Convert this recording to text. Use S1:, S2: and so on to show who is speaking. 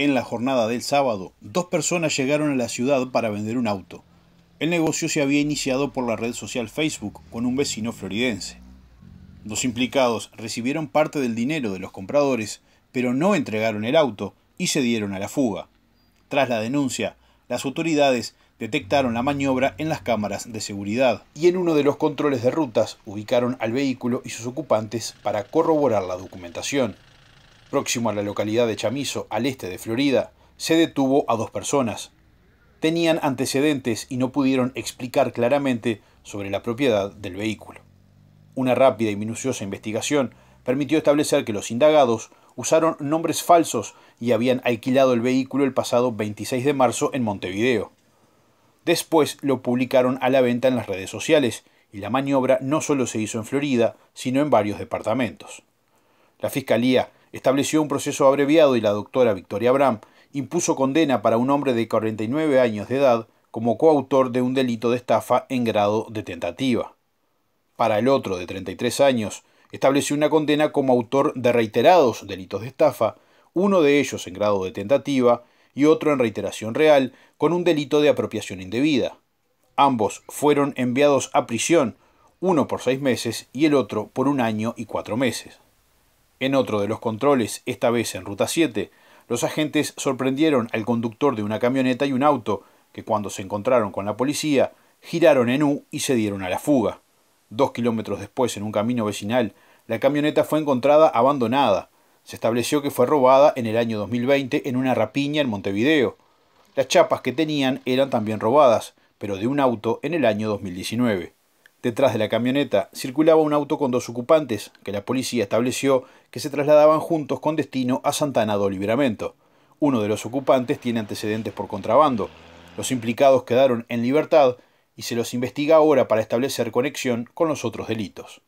S1: En la jornada del sábado, dos personas llegaron a la ciudad para vender un auto. El negocio se había iniciado por la red social Facebook con un vecino floridense. Los implicados recibieron parte del dinero de los compradores, pero no entregaron el auto y se dieron a la fuga. Tras la denuncia, las autoridades detectaron la maniobra en las cámaras de seguridad y en uno de los controles de rutas ubicaron al vehículo y sus ocupantes para corroborar la documentación próximo a la localidad de Chamizo, al este de Florida, se detuvo a dos personas. Tenían antecedentes y no pudieron explicar claramente sobre la propiedad del vehículo. Una rápida y minuciosa investigación permitió establecer que los indagados usaron nombres falsos y habían alquilado el vehículo el pasado 26 de marzo en Montevideo. Después lo publicaron a la venta en las redes sociales y la maniobra no solo se hizo en Florida, sino en varios departamentos. La Fiscalía estableció un proceso abreviado y la doctora Victoria Bram impuso condena para un hombre de 49 años de edad como coautor de un delito de estafa en grado de tentativa. Para el otro de 33 años, estableció una condena como autor de reiterados delitos de estafa, uno de ellos en grado de tentativa y otro en reiteración real, con un delito de apropiación indebida. Ambos fueron enviados a prisión, uno por seis meses y el otro por un año y cuatro meses. En otro de los controles, esta vez en Ruta 7, los agentes sorprendieron al conductor de una camioneta y un auto, que cuando se encontraron con la policía, giraron en U y se dieron a la fuga. Dos kilómetros después, en un camino vecinal, la camioneta fue encontrada abandonada. Se estableció que fue robada en el año 2020 en una rapiña en Montevideo. Las chapas que tenían eran también robadas, pero de un auto en el año 2019. Detrás de la camioneta circulaba un auto con dos ocupantes, que la policía estableció que se trasladaban juntos con destino a Santana do Liberamento. Uno de los ocupantes tiene antecedentes por contrabando. Los implicados quedaron en libertad y se los investiga ahora para establecer conexión con los otros delitos.